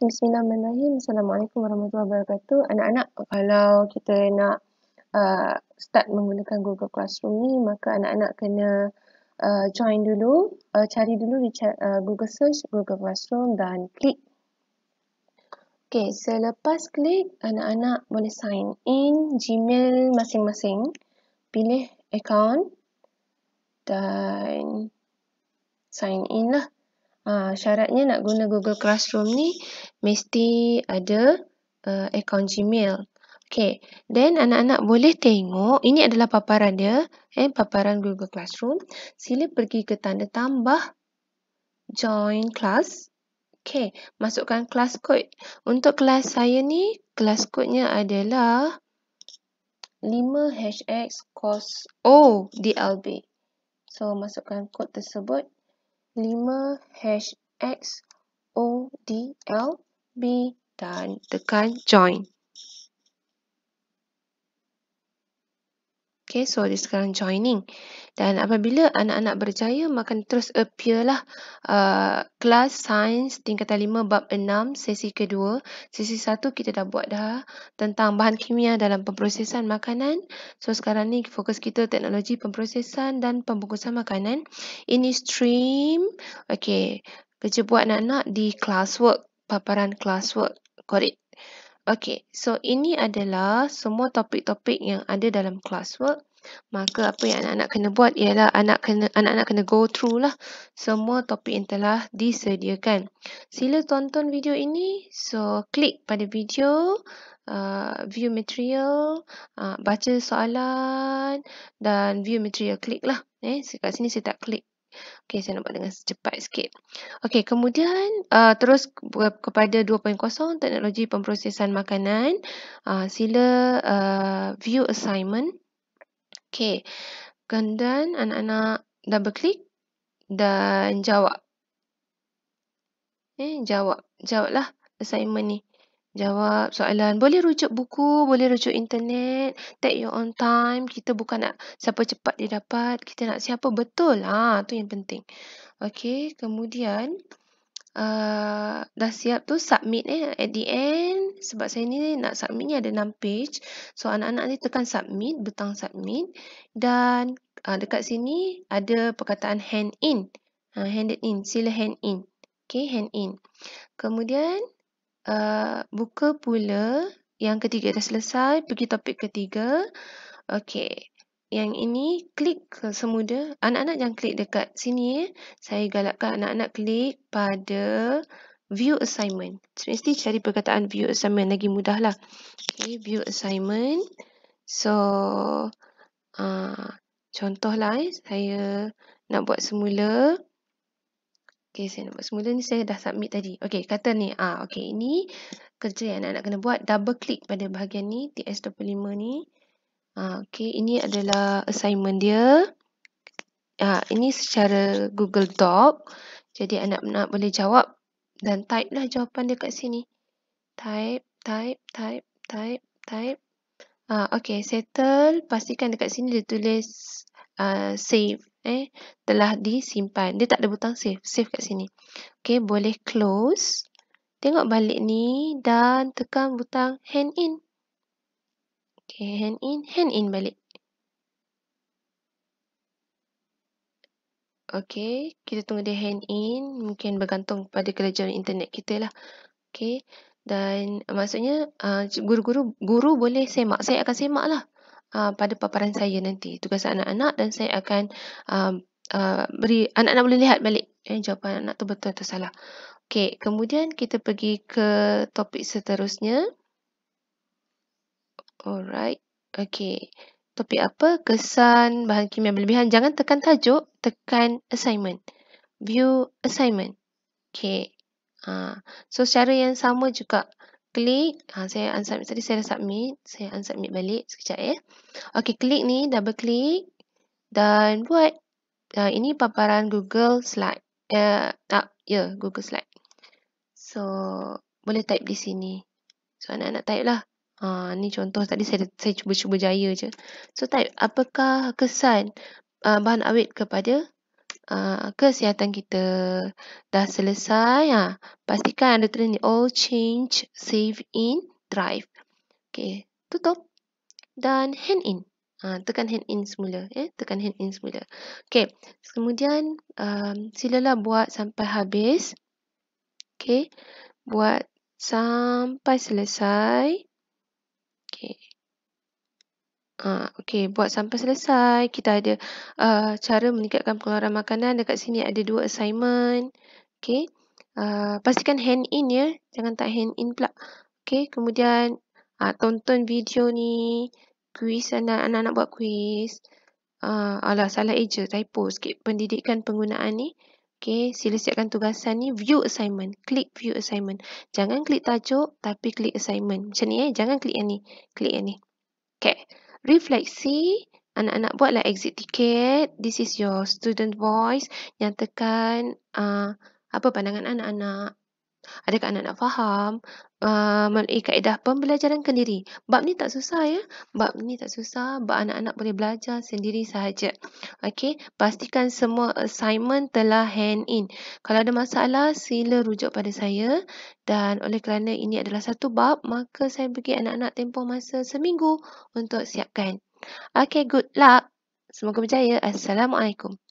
Bismillahirrahmanirrahim. Assalamualaikum warahmatullahi wabarakatuh. Anak-anak, kalau kita nak uh, start menggunakan Google Classroom ni, maka anak-anak kena uh, join dulu, uh, cari dulu di uh, Google Search, Google Classroom dan klik. Okay, selepas klik, anak-anak boleh sign in Gmail masing-masing. Pilih account dan sign in lah. Ha, syaratnya nak guna Google Classroom ni mesti ada uh, akaun Gmail. Okay, then anak-anak boleh tengok, ini adalah paparan dia, eh, paparan Google Classroom. Sila pergi ke tanda tambah join class. Okay, masukkan class code. Untuk kelas saya ni, class code-nya adalah 5HX COS O DLB. So, masukkan kod tersebut 5 5HXODLB dan tekan join. Okay, so dia sekarang joining. Dan apabila anak-anak berjaya, maka terus appearlah uh, kelas sains tingkatan 5 bab 6 sesi kedua. Sesi 1 kita dah buat dah tentang bahan kimia dalam pemprosesan makanan. So sekarang ni fokus kita teknologi pemprosesan dan pembungkusan makanan. Ini stream. Okey, kerja buat anak-anak di classwork, paparan classwork. Korek. Okey, so ini adalah semua topik-topik yang ada dalam classwork maka apa yang anak-anak kena buat ialah anak kena anak-anak kena go through lah semua topik yang telah disediakan. Sila tonton video ini. So, klik pada video, uh, view material, uh, baca soalan dan view material klik lah. Eh, kat sini saya tak klik. Okay, saya nak buat dengan cepat sikit. Okay, kemudian uh, terus kepada 2.0 teknologi pemprosesan makanan. Uh, sila uh, view assignment. Okay. Kemudian anak-anak double click dan jawab. Eh, jawab. Jawablah assignment ni. Jawab soalan. Boleh rujuk buku, boleh rujuk internet. Take your own time. Kita bukan nak siapa cepat dia dapat. Kita nak siapa betul. Ha, tu yang penting. Okay, kemudian... Uh, dah siap tu submit eh at the end sebab saya ni nak submit ni ada 6 page so anak-anak ni tekan submit butang submit dan uh, dekat sini ada perkataan hand in uh, handed in sila hand in okey hand in kemudian uh, buka pula yang ketiga dah selesai pergi topik ketiga okey yang ini klik ke semuda. Anak-anak jangan klik dekat sini. Eh. Saya galakkan anak-anak klik pada view assignment. Mesti cari perkataan view assignment lagi mudah lah. Okay, view assignment. So, uh, lah, eh, saya nak buat semula. Okay, saya nak buat semula ni saya dah submit tadi. Okay, kata ni. ah, Okay, ini kerja yang anak-anak kena buat. Double click pada bahagian ni. TS25 ni. Ah, okay, ini adalah assignment dia. Uh, ini secara Google Doc. Jadi, anak-anak boleh jawab dan type lah jawapan dia kat sini. Type, type, type, type, type. Uh, ah, okay, settle. Pastikan dekat sini dia tulis uh, save. Eh, telah disimpan. Dia tak ada butang save. Save kat sini. Okay, boleh close. Tengok balik ni dan tekan butang hand in. Okay, hand in, hand in balik. Okay, kita tunggu dia hand in. Mungkin bergantung pada kelajaran internet kita lah. Okay, dan maksudnya ah, guru-guru guru boleh semak. Saya akan semak lah ah, pada paparan saya nanti. Tugas anak-anak dan saya akan ah, beri anak-anak boleh lihat balik eh, jawapan anak tu betul atau salah. Okay, kemudian kita pergi ke topik seterusnya. Alright. Okay. Topik apa? Kesan bahan kimia berlebihan. Jangan tekan tajuk, tekan assignment. View assignment. Okay. Ha. So, secara yang sama juga. Klik. Ha, saya unsubmit tadi. Saya dah submit. Saya unsubmit balik sekejap ya. Okay. Klik ni. Double klik. Dan buat. Ha, ini paparan Google Slide. Uh, ah, ya. Yeah, Google Slide. So, boleh type di sini. So, anak-anak type lah. Ah, ni contoh tadi saya saya cuba-cuba jaya je. So type apakah kesan uh, bahan awet kepada uh, kesihatan kita? Dah selesai ah. Pastikan anda tulis ni all oh, change save in drive. Okay. tutup dan hand in. Ha, tekan hand in semula. Eh? Tekan hand in semula. Okay. Kemudian, um, silalah buat sampai habis. Okay. Buat sampai selesai. Okay. Ha, ah, okay, buat sampai selesai. Kita ada uh, cara meningkatkan pengeluaran makanan. Dekat sini ada dua assignment. Okay. Uh, ah, pastikan hand in ya. Jangan tak hand in pula. Okay, kemudian uh, tonton video ni. Kuis, anak-anak buat kuis. Uh, alah, salah eja. Typo sikit pendidikan penggunaan ni. Okay, sila siapkan tugasan ni view assignment. Klik view assignment. Jangan klik tajuk tapi klik assignment. Macam ni eh. Jangan klik yang ni. Klik yang ni. Okay. Refleksi. Anak-anak buatlah exit ticket. This is your student voice. Nyatakan uh, apa pandangan anak-anak. Adakah anak nak faham uh, melalui kaedah pembelajaran kendiri? Bab ni tak susah ya. Bab ni tak susah. Bab anak-anak boleh belajar sendiri sahaja. Okey, pastikan semua assignment telah hand in. Kalau ada masalah, sila rujuk pada saya. Dan oleh kerana ini adalah satu bab, maka saya bagi anak-anak tempoh masa seminggu untuk siapkan. Okey, good luck. Semoga berjaya. Assalamualaikum.